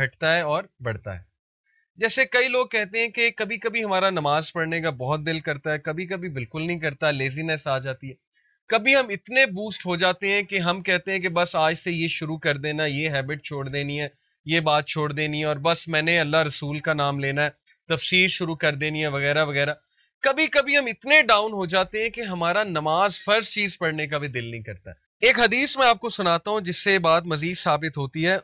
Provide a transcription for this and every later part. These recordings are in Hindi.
घटता है और बढ़ता है जैसे कई लोग कहते हैं कि कभी कभी हमारा नमाज पढ़ने का बहुत दिल करता है कभी कभी बिल्कुल नहीं करता लेजीनेस आ जाती है कभी हम इतने बूस्ट हो जाते हैं कि हम कहते हैं कि बस आज से ये शुरू कर देना ये हैबिट छोड़ देनी है ये बात छोड़ देनी है और बस मैंने अल्लाह रसूल का नाम लेना है तफसीर शुरू कर देनी है वगैरह वगैरह कभी कभी हम इतने डाउन हो जाते हैं कि हमारा नमाज फर्स्ट चीज पढ़ने का भी दिल नहीं करता एक हदीस मैं आपको सुनाता हूँ जिससे बात मजीद साबित होती है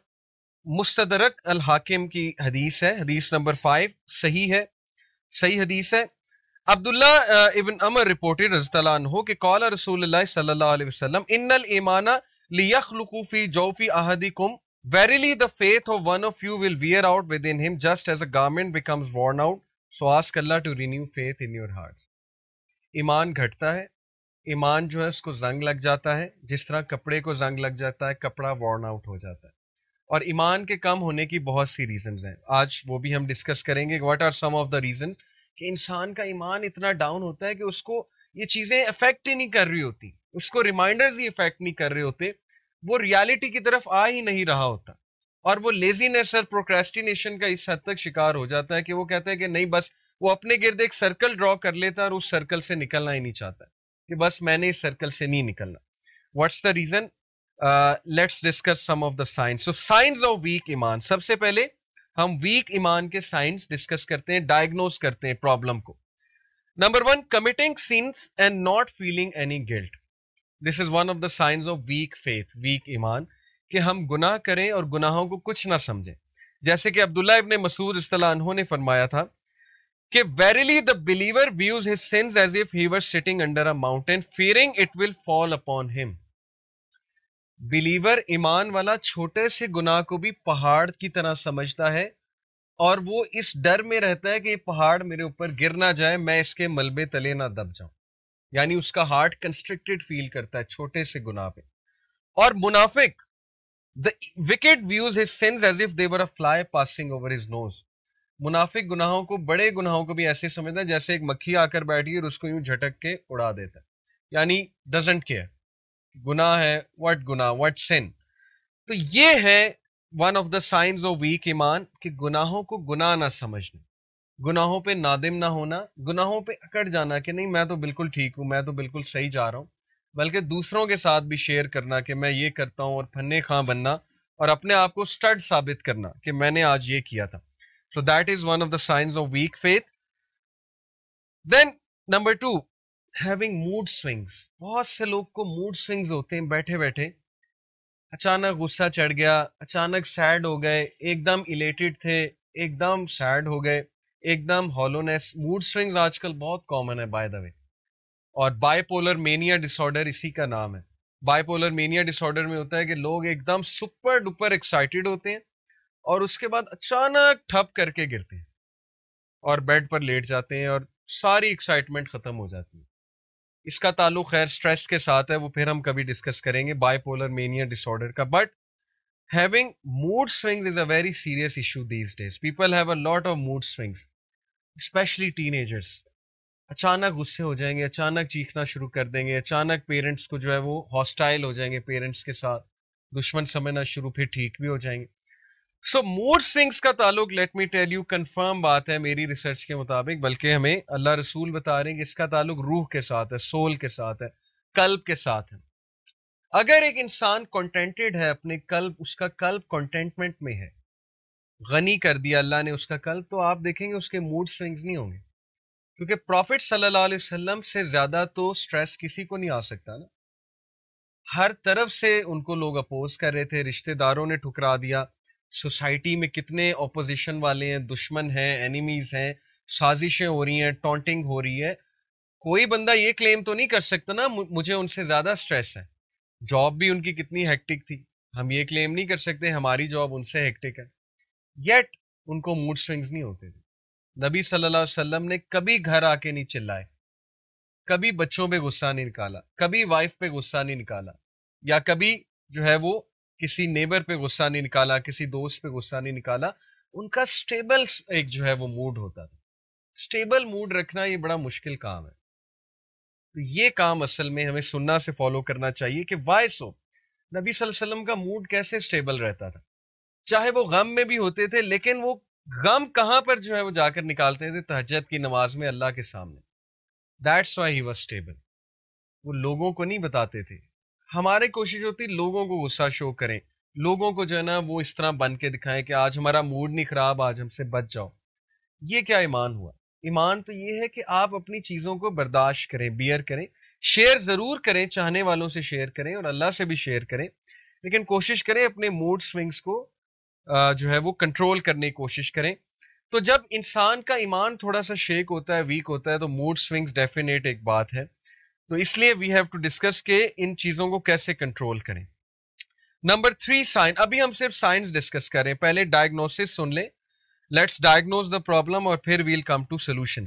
मुस्तदरक अल हाकिम की हदीस है हदीस नंबर फाइव सही है सही हदीस है अब्दुल्ला इबन अमर रिपोर्टेड रजतला के कौल रसूल सल्लाम इन्नल ईमाना लियलुकूफी जोफ़ी अहदी कुम verily the faith of one of you will wear out within him just as a garment becomes worn out so ask Allah to renew faith in your heart ईमान घटता है ईमान जो है उसको जंग लग जाता है जिस तरह कपड़े को जंग लग जाता है कपड़ा वॉर्न आउट हो जाता है और ईमान के कम होने की बहुत सी रीजंस हैं आज वो भी हम डिस्कस करेंगे what are some of the reason कि इंसान का ईमान इतना डाउन होता है कि उसको ये चीज़ें अफेक्ट ही नहीं कर रही होती उसको रिमाइंडर्स ही अफेक्ट नहीं कर रहे होते वो रियलिटी की तरफ आ ही नहीं रहा होता और वो लेजीनेस और प्रोक्रेस्टिनेशन का इस हद तक शिकार हो जाता है कि वो कहता है कि नहीं बस वो अपने गिरद एक सर्कल ड्रॉ कर लेता है और उस सर्कल से निकलना ही नहीं चाहता कि बस मैंने इस सर्कल से नहीं निकलना what's the reason let's discuss some of the signs so signs of weak ईमान सबसे पहले हम वीक ईमान के साइंस डिस्कस करते हैं डायग्नोज करते हैं प्रॉब्लम को number one committing sins and not feeling any guilt this is one of the signs of weak faith weak ईमान कि हम गुनाह करें और गुनाहों को कुछ ना समझें जैसे कि अब्दुल्ला इब्ने मसूद इस्तलानहों ने फरमाया था कि verily the believer views his sins as if he were sitting under a mountain fearing it will fall upon him believer ईमान वाला छोटे से गुनाह को भी पहाड़ की तरह समझता है और वो इस डर में रहता है कि ये पहाड़ मेरे ऊपर गिर ना जाए मैं इसके मलबे तले ना दब जाऊं यानी उसका हार्ट कंस्ट्रिक्टेड फील करता है छोटे से गुनाह पे और मुनाफिक the wicked views his sins as if they were a fly passing over his nose मुनाफिक गुनाहों को बड़े गुनाहों को भी ऐसे समझता है जैसे एक मक्खी आकर बैठी और उसको यूं झटक के उड़ा देता है यानी डजेंट केयर गुना है वट गुना वट सिन तो ये है one of the signs of weak ईमान कि गुनाहों को गुनाह ना समझना गुनाहों पे नादिम ना होना गुनाहों पे अकड़ जाना कि नहीं मैं तो बिल्कुल ठीक हूँ मैं तो बिल्कुल सही जा रहा हूँ बल्कि दूसरों के साथ भी शेयर करना कि मैं ये करता हूँ और फन्ने खां बनना और अपने आप को स्टड साबित करना कि मैंने आज ये किया था so that is one of the signs of weak faith then number two having mood swings बहुत से लोग को मूड स्विंग्स होते हैं बैठे बैठे अचानक गुस्सा चढ़ गया अचानक सैड हो गए एकदम इलेटेड थे एकदम सैड हो गए एकदम हॉलोनेस मूड स्विंग्स आजकल बहुत कॉमन है बाय द वे और बायपोलर मेनिया डिसऑर्डर इसी का नाम है बायपोलर मेनिया डिसऑर्डर में होता है कि लोग एकदम सुपर डुपर एक्साइटेड होते हैं और उसके बाद अचानक ठप करके गिरते हैं और बेड पर लेट जाते हैं और सारी एक्साइटमेंट ख़त्म हो जाती है इसका ताल्लुक खैर स्ट्रेस के साथ है वो फिर हम कभी डिस्कस करेंगे बाईपोलर मेनिया डिसऑर्डर का but mood swing is a very serious issue issue days people have a lot of mood swings swings teenagers अचानक गुस्से हो जाएंगे अचानक चीखना शुरू कर देंगे अचानक पेरेंट्स को जो है वो हॉस्टाइल हो जाएंगे पेरेंट्स के साथ दुश्मन समझना शुरू फिर ठीक भी हो जाएंगे सो मोर सिंग्स का ताल्लुक let me tell you confirm बात है मेरी रिसर्च के मुताबिक बल्कि हमें अल्लाह रसूल बता रहे हैं कि इसका ताल्लुक रूह के साथ है सोल के साथ है कल्ब के साथ है अगर एक इंसान कॉन्टेंटेड है अपने कल्ब उसका कल्ब कॉन्टेंटमेंट में है गनी कर दिया अल्लाह ने उसका कल्ब तो आप देखेंगे उसके मूड स्विंग्स नहीं होंगे क्योंकि प्रॉफिट सल्लल्लाहु अलैहि वसल्लम से ज़्यादा तो स्ट्रेस किसी को नहीं आ सकता ना हर तरफ से उनको लोग अपोज कर रहे थे रिश्तेदारों ने ठुकरा दिया सोसाइटी में कितने ऑपोजिशन वाले हैं दुश्मन हैं एनिमीज हैं साजिशें हो रही हैं टॉन्टिंग हो रही है कोई बंदा ये क्लेम तो नहीं कर सकता ना मुझे उनसे ज़्यादा स्ट्रेस है जॉब भी उनकी कितनी हेक्टिक थी हम ये क्लेम नहीं कर सकते हमारी जॉब उनसे हेक्टिक है येट उनको मूड स्विंग्स नहीं होते थे नबी सल्लल्लाहु अलैहि वसल्लम ने कभी घर आके नहीं चिल्लाए कभी बच्चों पे गुस्सा नहीं निकाला कभी वाइफ पे गुस्सा नहीं निकाला या कभी जो है वो किसी नेबर पे गुस्सा नहीं निकाला किसी दोस्त पे गुस्सा नहीं निकाला उनका स्टेबल एक जो है वो मूड होता था स्टेबल मूड रखना ये बड़ा मुश्किल काम है तो ये काम असल में हमें सुनना से फॉलो करना चाहिए कि वाय सो नबी वसल्लम का मूड कैसे स्टेबल रहता था चाहे वो गम में भी होते थे लेकिन वो गम कहाँ पर जो है वो जाकर निकालते थे तहजद की नमाज में अल्लाह के सामने that's why he was stable वो लोगों को नहीं बताते थे हमारे कोशिश होती है लोगों को गुस्सा शो करें लोगों को जो है ना वो इस तरह बन के दिखाएं कि आज हमारा मूड नहीं ख़राब आज हमसे बच जाओ ये क्या ईमान हुआ ईमान तो ये है कि आप अपनी चीज़ों को बर्दाश्त करें बियर करें शेयर ज़रूर करें चाहने वालों से शेयर करें और अल्लाह से भी शेयर करें लेकिन कोशिश करें अपने मूड स्विंग्स को जो है वो कंट्रोल करने की कोशिश करें तो जब इंसान का ईमान थोड़ा सा शेक होता है वीक होता है तो मूड स्विंग्स डेफिनेट एक बात है तो इसलिए वी हैव टू डिस्कस के इन चीज़ों को कैसे कंट्रोल करें नंबर थ्री साइन अभी हम सिर्फ साइंस डिस्कस करें पहले डायग्नोसिस सुन लें लेट्स डायग्नोज द प्रॉब्लम और फिर we'll come to solution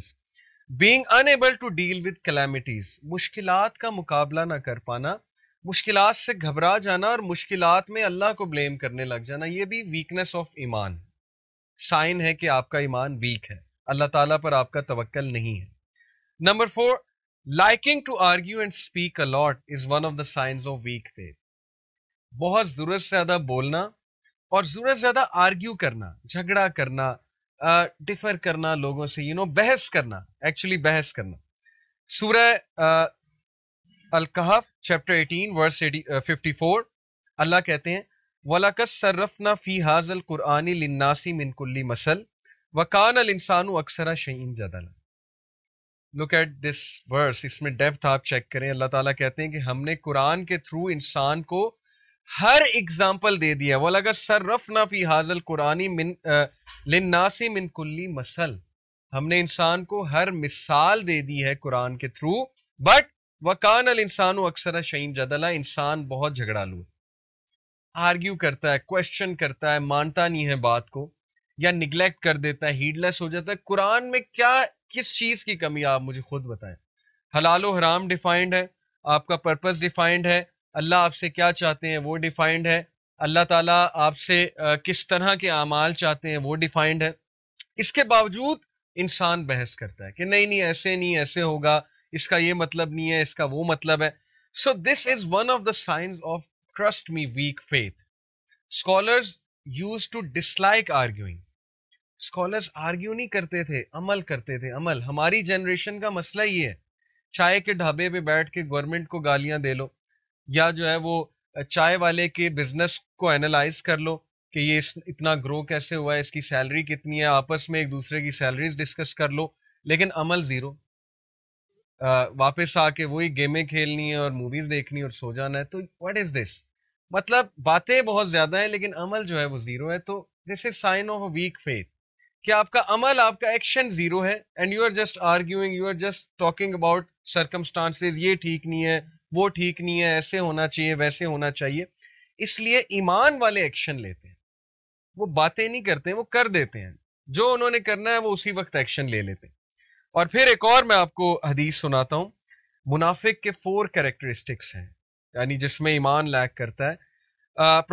being unable to deal with calamities मुश्किल का मुकाबला ना कर पाना मुश्किल से घबरा जाना और मुश्किल में अल्लाह को ब्लेम करने लग जाना ये भी वीकनेस ऑफ ईमान साइन है कि आपका ईमान वीक है अल्लाह ताला पर आपका तवक्ल नहीं है number four liking to argue and speak a lot is one of the signs of weak faith बहुत जरूरत से ज्यादा बोलना और जरूरत से ज्यादा आर्ग्यू करना झगड़ा करना डिफर uh, करना लोगों से यू नो बहस करना एक्चुअली बहस करना सूरह uh, अलकहफ चैप्टर 18 वर्स 54 अल्लाह कहते हैं वलाकस सर्रफना फी हाजल कुरानी लिन्नासी मिनकुल्ली मसल वकान अल इंसानु अक्सरा शहीन जदला लुक एट दिस वर्स इसमें डेप्थ आप चेक करें अल्लाह ताला कहते हैं कि हमने कुरान के थ्रू इंसान को हर एग्जाम्पल दे दिया वो लगा सर रफ ना फी हाजल कुरानी मिन लिन्नासी मिन कुल्ली मसल हमने इंसान को हर मिसाल दे दी है कुरान के थ्रू बट वकान अल इंसान अक्सर शहीन जदला इंसान बहुत झगड़ालू आर्ग्यू करता है क्वेश्चन करता है मानता नहीं है बात को या निग्लेक्ट कर देता है हीडलेस हो जाता है कुरान में क्या किस चीज़ की कमी आप मुझे खुद बताएं हलाल हराम डिफाइंड है आपका पर्पस डिफाइंड है अल्लाह आपसे क्या चाहते हैं वो डिफाइंड है अल्लाह ताला आपसे किस तरह के अमाल चाहते हैं वो डिफाइंड है इसके बावजूद इंसान बहस करता है कि नहीं नहीं ऐसे नहीं ऐसे होगा इसका ये मतलब नहीं है इसका वो मतलब है so this is one of the signs of trust me weak faith scholars use to dislike arguing scholars argue नहीं करते थे अमल करते थे अमल हमारी जनरेशन का मसला ये है चाय के ढाबे पे बैठ के गवर्नमेंट को गालियां दे लो या जो है वो चाय वाले के बिजनेस को एनालाइज कर लो कि ये इतना ग्रो कैसे हुआ है इसकी सैलरी कितनी है आपस में एक दूसरे की सैलरीज डिस्कस कर लो लेकिन अमल ज़ीरो वापस आके वही गेमें खेलनी है और मूवीज़ देखनी और सो जाना है तो वट इज़ दिस मतलब बातें बहुत ज़्यादा हैं लेकिन अमल जो है वो ज़ीरो है तो this is sign of a weak faith कि आपका अमल आपका एक्शन जीरो है and you are just arguing you are just talking about circumstances ये ठीक नहीं है वो ठीक नहीं है ऐसे होना चाहिए वैसे होना चाहिए इसलिए ईमान वाले एक्शन लेते हैं वो बातें नहीं करते वो कर देते हैं जो उन्होंने करना है वो उसी वक्त एक्शन ले लेते हैं और फिर एक और मैं आपको हदीस सुनाता हूँ मुनाफिक के फोर कैरेक्टरिस्टिक्स हैं यानी जिसमें ईमान लैक करता है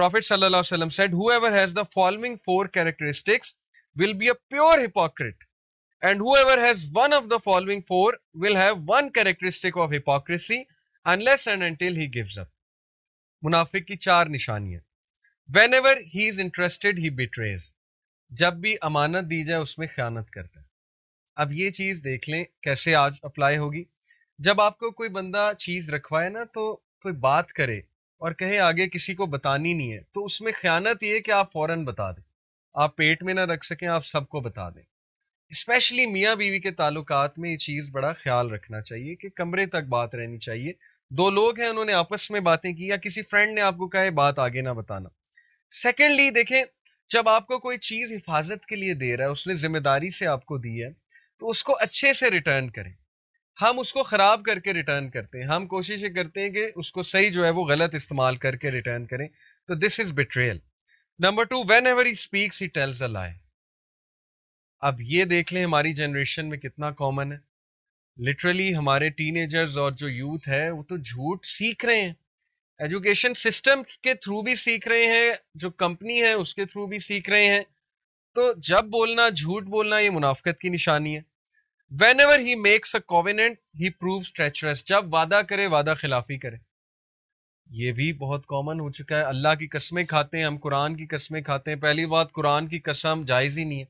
प्रॉफिट सल्लल्लाहु अलैहि वसल्लम said has the following four characteristics will be a pure hypocrite. And whoever has one of the following four will have one characteristic of hypocrisy unless and until he gives up. मुनाफिक की चार निशानियां whenever he is entrusted he betrays जब भी अमानत दी जाए उसमें ख्यानत करता है अब ये चीज़ देख लें कैसे आज अप्लाई होगी जब आपको कोई बंदा चीज़ रखवाए ना तो कोई बात करे और कहे आगे किसी को बतानी नहीं है तो उसमें ख्यानत ये कि आप फ़ौरन बता दें आप पेट में ना रख सकें आप सबको बता दें स्पेशली मियाँ बीवी के ताल्लुक में ये चीज़ बड़ा ख्याल रखना चाहिए कि कमरे तक बात रहनी चाहिए दो लोग हैं उन्होंने आपस में बातें की या किसी फ्रेंड ने आपको कहा बात आगे ना बताना सेकेंडली देखें जब आपको कोई चीज़ हिफाजत के लिए दे रहा है उसने जिम्मेदारी से आपको दी है तो उसको अच्छे से रिटर्न करें हम उसको ख़राब करके रिटर्न करते हैं हम कोशिश करते हैं कि उसको सही जो है वो गलत इस्तेमाल करके रिटर्न करें तो this is betrayal number two whenever he speaks he tells a lie अब ये देख लें हमारी जनरेशन में कितना कॉमन है लिटरली हमारे टीनेजर्स और जो यूथ है वो तो झूठ सीख रहे हैं एजुकेशन सिस्टम के थ्रू भी सीख रहे हैं जो कंपनी है उसके थ्रू भी सीख रहे हैं तो जब बोलना झूठ बोलना ये मुनाफ्त की निशानी है whenever he makes a covenant he proves treacherous जब वादा करे वादा खिलाफी करे ये भी बहुत कॉमन हो चुका है अल्लाह की कस्में खाते हैं हम कुरान की कस्में खाते हैं पहली बात कुरान की कसम जायज़ ही नहीं है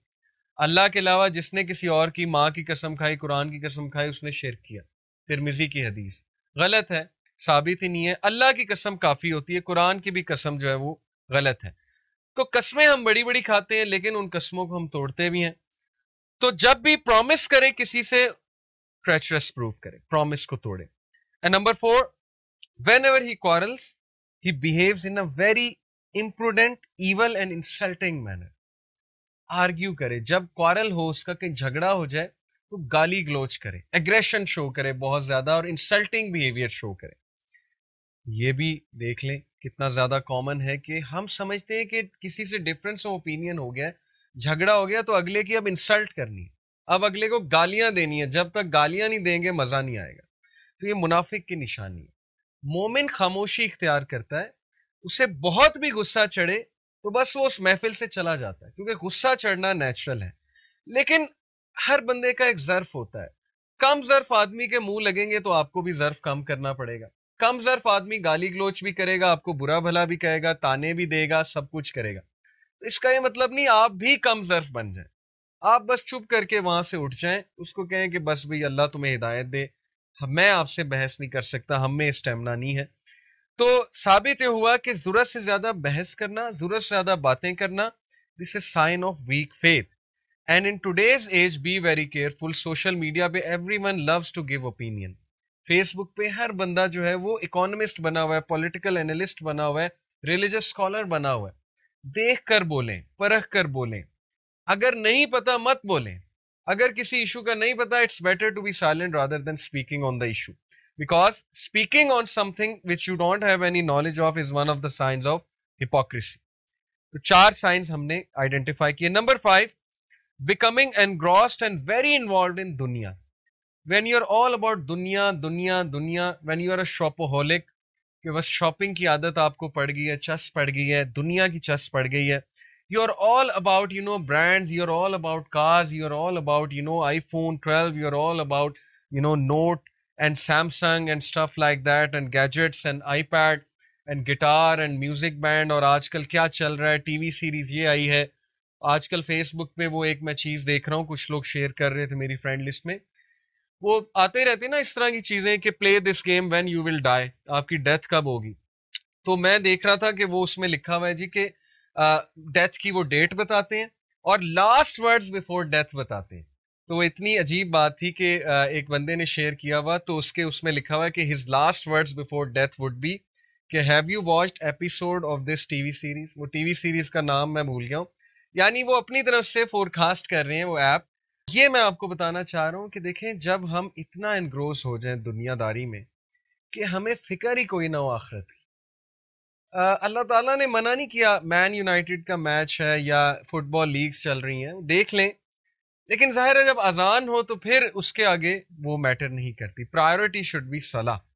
अल्लाह के अलावा जिसने किसी और की माँ की कसम खाई कुरान की कसम खाई उसने शेर किया तिरमिजी की हदीस गलत है साबित ही नहीं है अल्लाह की कसम काफ़ी होती है कुरान की भी कसम जो है वो गलत है तो कस्में हम बड़ी बड़ी खाते हैं लेकिन उन कस्मों को हम तोड़ते भी हैं तो जब भी प्रॉमिस करें किसी से ट्रेचरस प्रूव करें प्रॉमिस को तोड़े and number four whenever he quarrels, he behave in a very imprudent evil and insulting manner argue करे जब क्वारल हो उसका कहीं झगड़ा हो जाए तो गाली ग्लोच करे एग्रेशन शो करे बहुत ज़्यादा और इंसल्टिंग बिहेवियर शो करे ये भी देख लें कितना ज़्यादा कॉमन है कि हम समझते हैं कि किसी से डिफरेंस ऑफ ओपिनियन हो गया झगड़ा हो गया तो अगले की अब इंसल्ट करनी है अब अगले को गालियां देनी है जब तक गालियां नहीं देंगे मज़ा नहीं आएगा तो ये मुनाफिक की निशानी है मोमिन खामोशी इख्तियार करता है उसे बहुत भी गुस्सा चढ़े तो बस वो उस महफिल से चला जाता है क्योंकि गुस्सा चढ़ना नेचुरल है लेकिन हर बंदे का एक ज़र्फ होता है कम ज़र्फ आदमी के मुंह लगेंगे तो आपको भी ज़र्फ कम करना पड़ेगा कम ज़र्फ आदमी गाली गलोच भी करेगा आपको बुरा भला भी कहेगा ताने भी देगा सब कुछ करेगा तो इसका ये मतलब नहीं आप भी कम ज़र्फ बन जाए आप बस चुप करके वहां से उठ जाएं उसको कहें कि बस भाई अल्लाह तुम्हें हिदायत दे मैं आपसे बहस नहीं कर सकता हमें में स्टेमिना नहीं है तो साबित हुआ कि जरूरत से ज़्यादा बहस करना जरूरत से ज़्यादा बातें करना this is sign of weak faith and in today's age be very careful social media पे everyone loves to give opinion Facebook पे हर बंदा जो है वो इकोनॉमिस्ट बना हुआ है पॉलिटिकल एनालिस्ट बना हुआ है रिलीजियस स्कॉलर बना हुआ है देख कर बोलें परख कर बोलें अगर नहीं पता मत बोलें अगर किसी इशू का नहीं पता it's better to be silent rather than speaking on the issue because speaking on something which you don't have any knowledge of is one of the signs of hypocrisy तो चार साइंस हमने आइडेंटिफाई किए number five becoming engrossed and very involve in दुनिया when you are all about दुनिया दुनिया दुनिया when you are a shopaholic कि बस शॉपिंग की आदत आपको पड़ गई है चस्प पड़ गई है दुनिया की चस्प पड़ गई है you're all about you know brands you're all about cars you're all about you know iphone 12 you're all about you know note and samsung and stuff like that and gadgets and ipad and guitar and music band और आजकल क्या चल रहा है टीवी सीरीज़ ये आई है आजकल फेसबुक पे वो एक मैं चीज़ देख रहा हूँ कुछ लोग शेयर कर रहे थे मेरी फ्रेंड लिस्ट में वो आते रहते ना इस तरह की चीज़ें कि play this game when you will die आपकी डेथ कब होगी तो मैं देख रहा था कि वो उसमें लिखा हुआ है जी कि डेथ की वो डेट बताते हैं और लास्ट वर्ड्स बिफोर डेथ बताते हैं तो इतनी अजीब बात थी कि एक बंदे ने शेयर किया हुआ तो उसके उसमें लिखा हुआ कि his last words before death would be कि have you watched episode of this TV series वो टीवी सीरीज का नाम मैं भूल गया हूँ यानी वो अपनी तरफ से फोरकास्ट कर रहे हैं वो ऐप ये मैं आपको बताना चाह रहा हूँ कि देखें जब हम इतना इनग्रोस हो जाए दुनियादारी में कि हमें फिक्र ही कोई ना हो आखिरत की अल्लाह ताला ने मना नहीं किया मैन यूनाइटेड का मैच है या फुटबॉल लीग्स चल रही हैं देख लें लेकिन जाहिर है जब अजान हो तो फिर उसके आगे वो मैटर नहीं करती प्रायोरिटी शुड बी सलाह